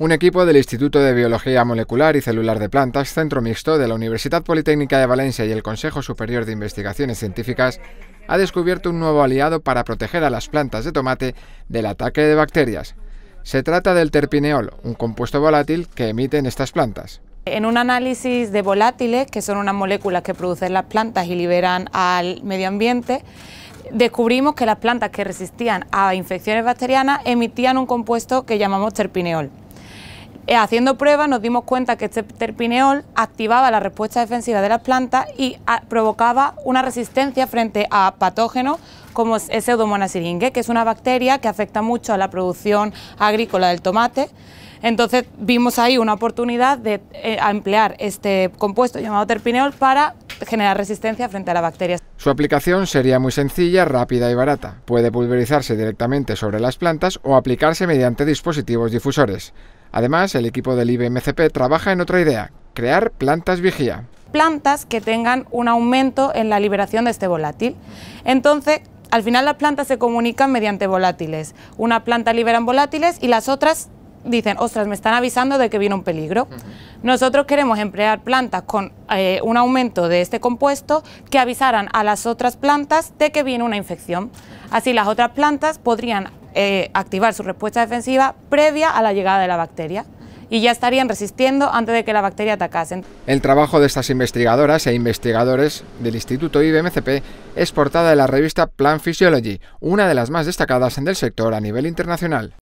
Un equipo del Instituto de Biología Molecular y Celular de Plantas, Centro Mixto de la Universidad Politécnica de Valencia y el Consejo Superior de Investigaciones Científicas ha descubierto un nuevo aliado para proteger a las plantas de tomate del ataque de bacterias. Se trata del terpineol, un compuesto volátil que emiten estas plantas. En un análisis de volátiles, que son unas moléculas que producen las plantas y liberan al medio ambiente, descubrimos que las plantas que resistían a infecciones bacterianas emitían un compuesto que llamamos terpineol. Eh, haciendo pruebas nos dimos cuenta que este terpineol activaba la respuesta defensiva de las plantas y ah, provocaba una resistencia frente a patógenos como el Pseudomonas siringue, que es una bacteria que afecta mucho a la producción agrícola del tomate. Entonces vimos ahí una oportunidad de eh, emplear este compuesto llamado terpineol para generar resistencia frente a las bacterias. Su aplicación sería muy sencilla, rápida y barata. Puede pulverizarse directamente sobre las plantas o aplicarse mediante dispositivos difusores. Además, el equipo del IBMCP trabaja en otra idea, crear plantas vigía. Plantas que tengan un aumento en la liberación de este volátil. Entonces, al final las plantas se comunican mediante volátiles. Una planta liberan volátiles y las otras dicen, ostras, me están avisando de que viene un peligro. Nosotros queremos emplear plantas con eh, un aumento de este compuesto que avisaran a las otras plantas de que viene una infección. Así las otras plantas podrían eh, activar su respuesta defensiva previa a la llegada de la bacteria y ya estarían resistiendo antes de que la bacteria atacasen. El trabajo de estas investigadoras e investigadores del Instituto IBMCP es portada de la revista Plan Physiology, una de las más destacadas en el sector a nivel internacional.